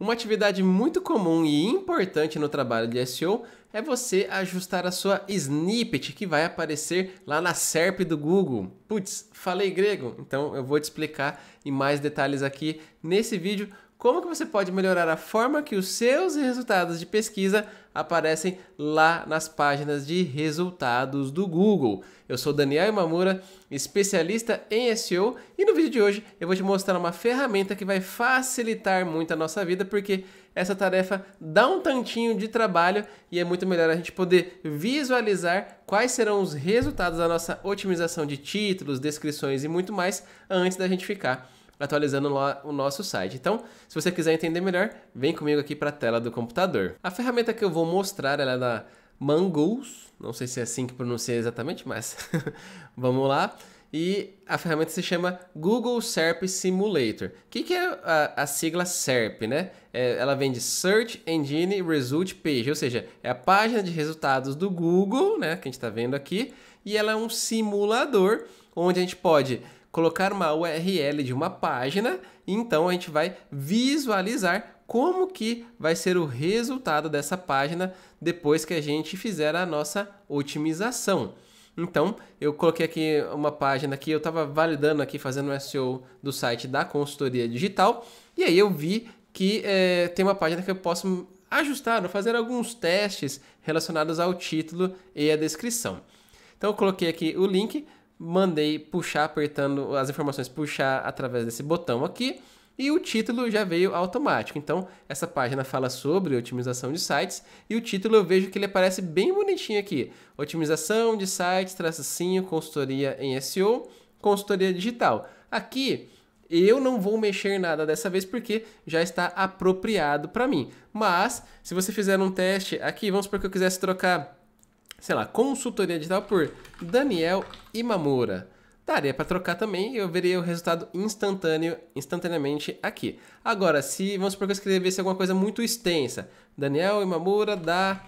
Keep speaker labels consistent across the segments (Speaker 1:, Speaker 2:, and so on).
Speaker 1: Uma atividade muito comum e importante no trabalho de SEO é você ajustar a sua snippet que vai aparecer lá na SERP do Google. Putz, falei grego? Então eu vou te explicar em mais detalhes aqui nesse vídeo como que você pode melhorar a forma que os seus resultados de pesquisa aparecem lá nas páginas de resultados do Google. Eu sou Daniel Imamura, especialista em SEO, e no vídeo de hoje eu vou te mostrar uma ferramenta que vai facilitar muito a nossa vida, porque essa tarefa dá um tantinho de trabalho e é muito melhor a gente poder visualizar quais serão os resultados da nossa otimização de títulos, descrições e muito mais antes da gente ficar atualizando lá o nosso site. Então, se você quiser entender melhor, vem comigo aqui para a tela do computador. A ferramenta que eu vou mostrar é da Mangos, não sei se é assim que pronuncia exatamente, mas vamos lá. E a ferramenta se chama Google SERP Simulator. O que, que, é a, a sigla SERP, né? É, ela vem de Search Engine Result Page, ou seja, é a página de resultados do Google, né? Que a gente está vendo aqui. E ela é um simulador onde a gente pode colocar uma URL de uma página e então a gente vai visualizar como que vai ser o resultado dessa página depois que a gente fizer a nossa otimização. Então, eu coloquei aqui uma página que eu estava validando aqui, fazendo o SEO do site da consultoria digital, e aí eu vi que é, tem uma página que eu posso ajustar, né, fazer alguns testes relacionados ao título e à descrição. Então, eu coloquei aqui o link mandei puxar apertando as informações, puxar através desse botão aqui. E o título já veio automático. Então, essa página fala sobre otimização de sites e o título eu vejo que ele aparece bem bonitinho aqui. Otimização de sites, tracinho, consultoria em SEO, consultoria digital. Aqui eu não vou mexer nada dessa vez porque já está apropriado para mim. Mas se você fizer um teste aqui, vamos supor que eu quisesse trocar sei lá, consultoria digital por Daniel Imamura. Daria para trocar também e eu veria o resultado instantâneo, instantaneamente aqui. Agora, se vamos supor que eu escrevesse alguma coisa muito extensa, Daniel Imamura da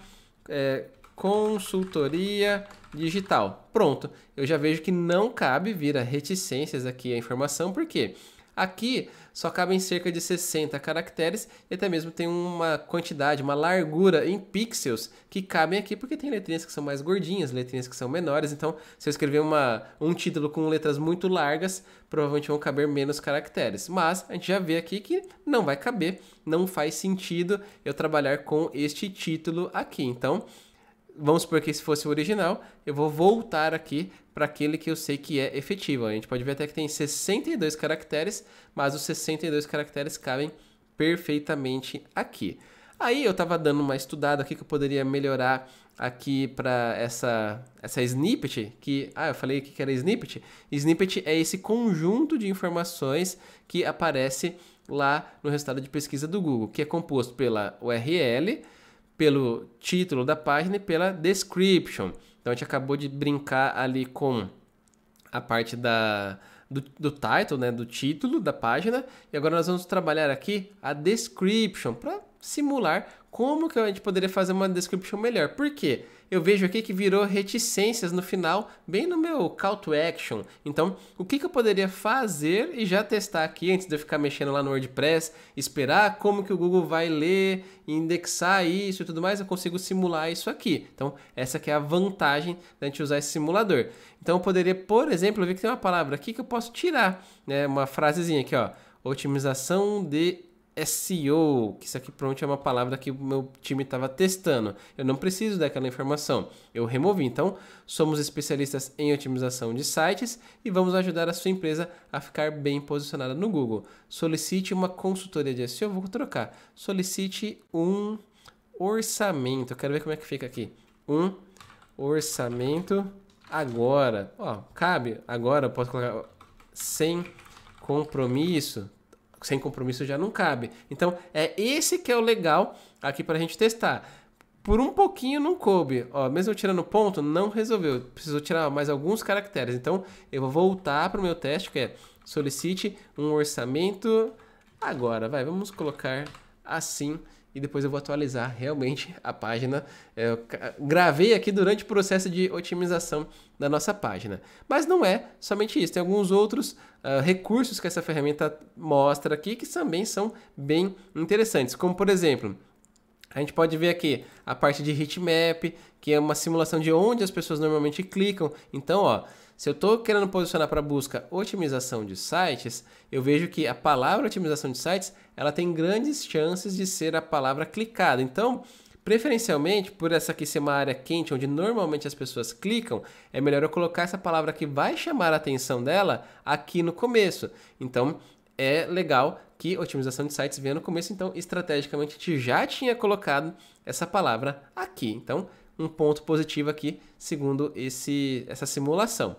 Speaker 1: é, consultoria digital. Pronto, eu já vejo que não cabe vir a reticências aqui a informação, porque Aqui só cabem cerca de 60 caracteres e até mesmo tem uma quantidade, uma largura em pixels que cabem aqui, porque tem letrinhas que são mais gordinhas, letrinhas que são menores. Então, se eu escrever uma, um título com letras muito largas, provavelmente vão caber menos caracteres. Mas a gente já vê aqui que não vai caber, não faz sentido eu trabalhar com este título aqui. Então, vamos supor que se fosse o original, eu vou voltar aqui para aquele que eu sei que é efetivo. A gente pode ver até que tem 62 caracteres, mas os 62 caracteres cabem perfeitamente aqui. Aí eu estava dando uma estudada aqui que eu poderia melhorar aqui para essa, essa snippet, que ah, eu falei que era snippet. Snippet é esse conjunto de informações que aparece lá no resultado de pesquisa do Google, que é composto pela URL, pelo título da página e pela description. Então a gente acabou de brincar ali com a parte da, do, do title, né, do título da página, e agora nós vamos trabalhar aqui a description para simular como que a gente poderia fazer uma description melhor. Por quê? eu vejo aqui que virou reticências no final, bem no meu call to action. Então, o que, que eu poderia fazer e já testar aqui antes de eu ficar mexendo lá no WordPress, esperar como que o Google vai ler, indexar isso e tudo mais, eu consigo simular isso aqui. Então, essa que é a vantagem da gente usar esse simulador. Então, eu poderia, por exemplo, ver que tem uma palavra aqui que eu posso tirar, né, uma frasezinha aqui, ó, otimização de SEO, é que isso aqui pronto é uma palavra que o meu time estava testando. Eu não preciso daquela informação. Eu removi. Então, somos especialistas em otimização de sites e vamos ajudar a sua empresa a ficar bem posicionada no Google. Solicite uma consultoria de SEO. Vou trocar. Solicite um orçamento. Eu quero ver como é que fica aqui. Um orçamento agora. Ó, cabe agora. Posso colocar sem compromisso sem compromisso já não cabe. Então, é esse que é o legal aqui para a gente testar. Por um pouquinho não coube, ó, mesmo tirando ponto, não resolveu. Precisou tirar mais alguns caracteres. Então, eu vou voltar para o meu teste, que é solicite um orçamento agora. Vai, vamos colocar assim e depois eu vou atualizar realmente a página. É, eu gravei aqui durante o processo de otimização da nossa página. Mas não é somente isso, tem alguns outros uh, recursos que essa ferramenta mostra aqui que também são bem interessantes, como por exemplo. A gente pode ver aqui a parte de heatmap, que é uma simulação de onde as pessoas normalmente clicam. Então, ó, se eu estou querendo posicionar para busca otimização de sites, eu vejo que a palavra otimização de sites ela tem grandes chances de ser a palavra clicada. Então, Preferencialmente, por essa aqui ser uma área quente, onde normalmente as pessoas clicam, é melhor eu colocar essa palavra que vai chamar a atenção dela aqui no começo. Então, é legal que otimização de sites venha no começo, então, estrategicamente, a gente já tinha colocado essa palavra aqui. Então, um ponto positivo aqui, segundo esse, essa simulação.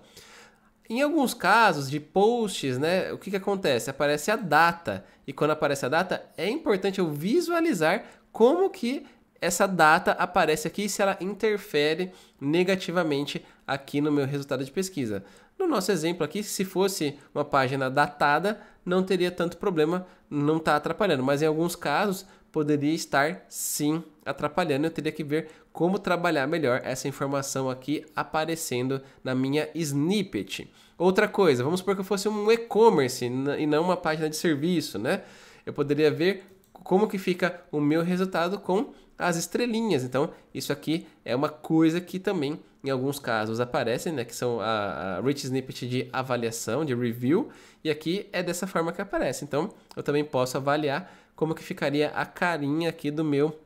Speaker 1: Em alguns casos de posts, né, o que, que acontece? Aparece a data. E quando aparece a data, é importante eu visualizar como que essa data aparece aqui e se ela interfere negativamente aqui no meu resultado de pesquisa. No nosso exemplo aqui, se fosse uma página datada, não teria tanto problema, não está atrapalhando. Mas em alguns casos, poderia estar sim atrapalhando. Eu teria que ver como trabalhar melhor essa informação aqui aparecendo na minha snippet. Outra coisa, vamos supor que eu fosse um e-commerce e não uma página de serviço, né? Eu poderia ver como que fica o meu resultado com as estrelinhas. Então, isso aqui é uma coisa que também, em alguns casos, aparecem, né? Que são a, a rich snippet de avaliação, de review. E aqui é dessa forma que aparece. Então, eu também posso avaliar como que ficaria a carinha aqui do meu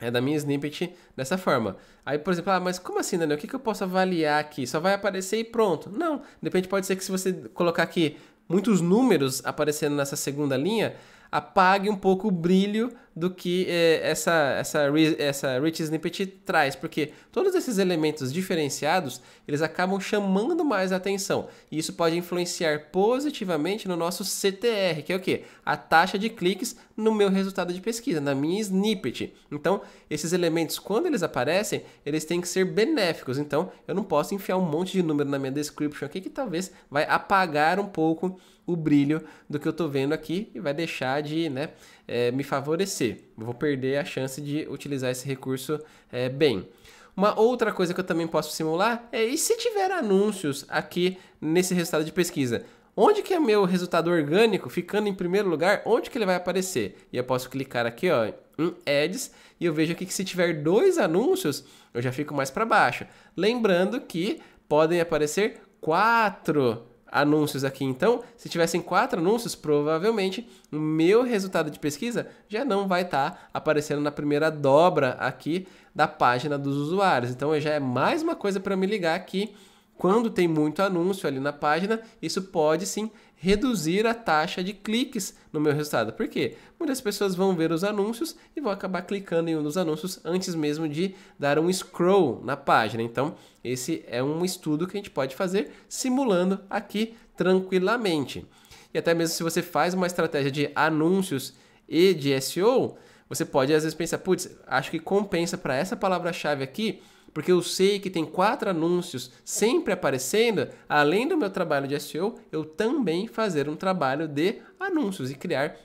Speaker 1: é da minha snippet dessa forma. Aí, por exemplo, ah, mas como assim, Daniel? O que, que eu posso avaliar aqui? Só vai aparecer e pronto. Não, depende, pode ser que se você colocar aqui muitos números aparecendo nessa segunda linha, apague um pouco o brilho do que eh, essa, essa, essa rich snippet traz, porque todos esses elementos diferenciados, eles acabam chamando mais atenção, e isso pode influenciar positivamente no nosso CTR, que é o que? A taxa de cliques no meu resultado de pesquisa, na minha snippet. Então, esses elementos, quando eles aparecem, eles têm que ser benéficos, então eu não posso enfiar um monte de número na minha description aqui, que talvez vai apagar um pouco o brilho do que eu estou vendo aqui e vai deixar de né, eh, me favorecer acontecer. Eu vou perder a chance de utilizar esse recurso é, bem. Uma outra coisa que eu também posso simular é e se tiver anúncios aqui nesse resultado de pesquisa? Onde que é meu resultado orgânico, ficando em primeiro lugar, onde que ele vai aparecer? E eu posso clicar aqui ó, em Ads e eu vejo aqui que se tiver dois anúncios, eu já fico mais para baixo. Lembrando que podem aparecer quatro anúncios aqui. Então, se tivessem quatro anúncios, provavelmente o meu resultado de pesquisa já não vai estar tá aparecendo na primeira dobra aqui da página dos usuários. Então, já é mais uma coisa para me ligar aqui quando tem muito anúncio ali na página, isso pode sim reduzir a taxa de cliques no meu resultado. Por quê? Muitas pessoas vão ver os anúncios e vão acabar clicando em um dos anúncios antes mesmo de dar um scroll na página. Então, esse é um estudo que a gente pode fazer simulando aqui tranquilamente. E até mesmo se você faz uma estratégia de anúncios e de SEO, você pode às vezes pensar, putz, acho que compensa para essa palavra-chave aqui porque eu sei que tem quatro anúncios sempre aparecendo, além do meu trabalho de SEO, eu também fazer um trabalho de anúncios e criar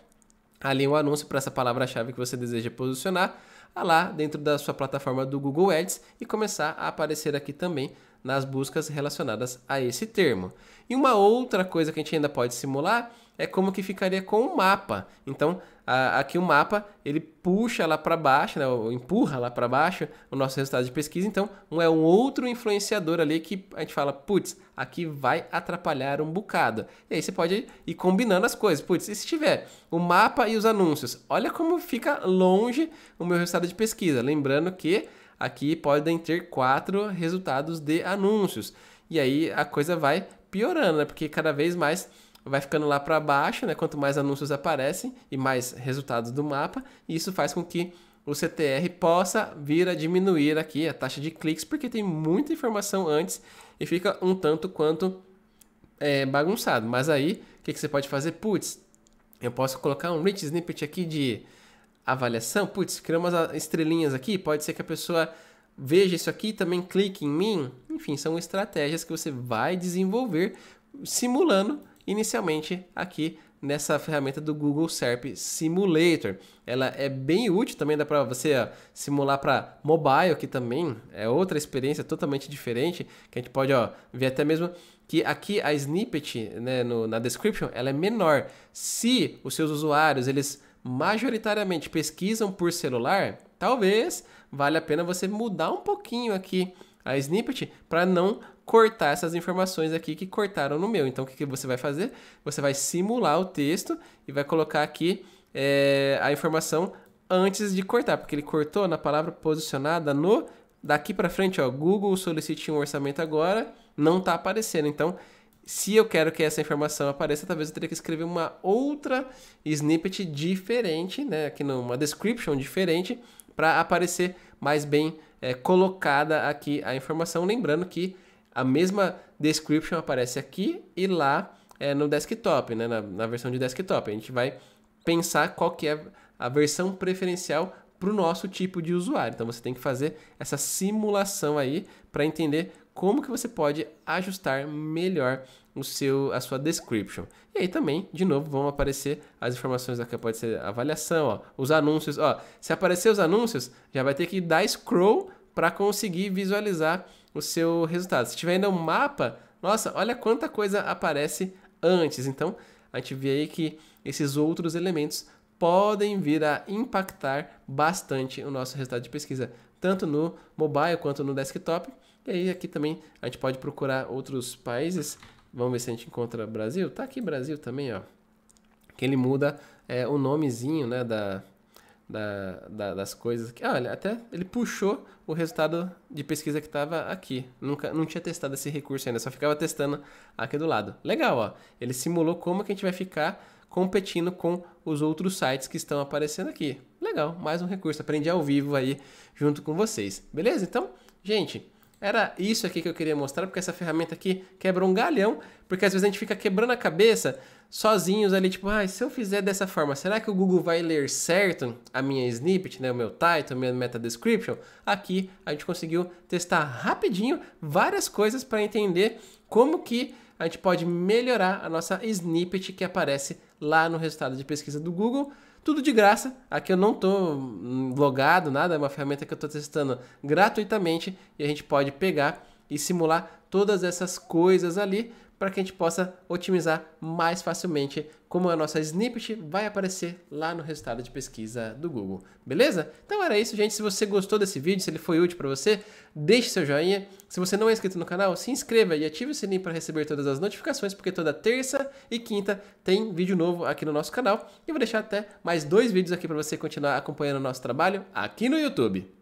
Speaker 1: ali um anúncio para essa palavra-chave que você deseja posicionar lá dentro da sua plataforma do Google Ads e começar a aparecer aqui também nas buscas relacionadas a esse termo. E uma outra coisa que a gente ainda pode simular é como que ficaria com o mapa. Então, a, aqui o mapa ele puxa lá para baixo, né, empurra lá para baixo o nosso resultado de pesquisa. Então, um é um outro influenciador ali que a gente fala, putz, aqui vai atrapalhar um bocado. E aí você pode ir combinando as coisas. Putz, e se tiver o mapa e os anúncios? Olha como fica longe o meu resultado de pesquisa. Lembrando que aqui podem ter quatro resultados de anúncios. E aí a coisa vai piorando, né? Porque cada vez mais vai ficando lá para baixo, né? Quanto mais anúncios aparecem e mais resultados do mapa, e isso faz com que o CTR possa vir a diminuir aqui a taxa de cliques, porque tem muita informação antes e fica um tanto quanto é, bagunçado. Mas aí, o que, que você pode fazer? Putz, eu posso colocar um rich snippet aqui de avaliação. Putz, criar umas estrelinhas aqui, pode ser que a pessoa veja isso aqui também clique em mim. Enfim, são estratégias que você vai desenvolver simulando inicialmente aqui nessa ferramenta do Google SERP Simulator. Ela é bem útil, também dá para você ó, simular para mobile, que também é outra experiência totalmente diferente, que a gente pode ó, ver até mesmo que aqui a snippet né, no, na description ela é menor. Se os seus usuários eles majoritariamente pesquisam por celular, talvez valha a pena você mudar um pouquinho aqui a snippet para não cortar essas informações aqui que cortaram no meu. Então, o que, que você vai fazer? Você vai simular o texto e vai colocar aqui é, a informação antes de cortar, porque ele cortou na palavra posicionada no daqui para frente, ó, Google solicite um orçamento agora, não está aparecendo. Então, se eu quero que essa informação apareça, talvez eu teria que escrever uma outra snippet diferente, né, aqui numa description diferente, para aparecer mais bem é, colocada aqui a informação. Lembrando que a mesma description aparece aqui e lá é, no desktop, né? Na, na, versão de desktop. A gente vai pensar qual que é a versão preferencial para o nosso tipo de usuário. Então você tem que fazer essa simulação aí para entender como que você pode ajustar melhor o seu, a sua description. E aí também, de novo, vão aparecer as informações aqui, pode ser avaliação, ó, os anúncios. Ó, se aparecer os anúncios, já vai ter que dar scroll para conseguir visualizar o seu resultado. Se tiver ainda um mapa, nossa, olha quanta coisa aparece antes. Então, a gente vê aí que esses outros elementos podem vir a impactar bastante o nosso resultado de pesquisa, tanto no mobile quanto no desktop. E aí aqui também a gente pode procurar outros países. Vamos ver se a gente encontra Brasil. Tá aqui Brasil também, ó. Que ele muda é, o nomezinho, né, da, da, da, das coisas. Que, olha, até ele puxou o resultado de pesquisa que estava aqui. Nunca, não tinha testado esse recurso ainda, só ficava testando aqui do lado. Legal, ó. Ele simulou como que a gente vai ficar competindo com os outros sites que estão aparecendo aqui. Legal, mais um recurso. Aprendi ao vivo aí junto com vocês. Beleza? Então, gente, era isso aqui que eu queria mostrar, porque essa ferramenta aqui quebra um galhão, porque às vezes a gente fica quebrando a cabeça sozinhos ali, tipo, ah, se eu fizer dessa forma, será que o Google vai ler certo a minha snippet, né, o meu title, a minha meta description? Aqui a gente conseguiu testar rapidinho várias coisas para entender como que a gente pode melhorar a nossa snippet que aparece lá no resultado de pesquisa do Google. Tudo de graça, aqui eu não estou hum, logado, nada, é uma ferramenta que eu estou testando gratuitamente e a gente pode pegar e simular todas essas coisas ali para que a gente possa otimizar mais facilmente como a nossa snippet vai aparecer lá no resultado de pesquisa do Google. Beleza? Então era isso, gente. Se você gostou desse vídeo, se ele foi útil para você, deixe seu joinha. Se você não é inscrito no canal, se inscreva e ative o sininho para receber todas as notificações, porque toda terça e quinta tem vídeo novo aqui no nosso canal. E vou deixar até mais dois vídeos aqui para você continuar acompanhando o nosso trabalho aqui no YouTube.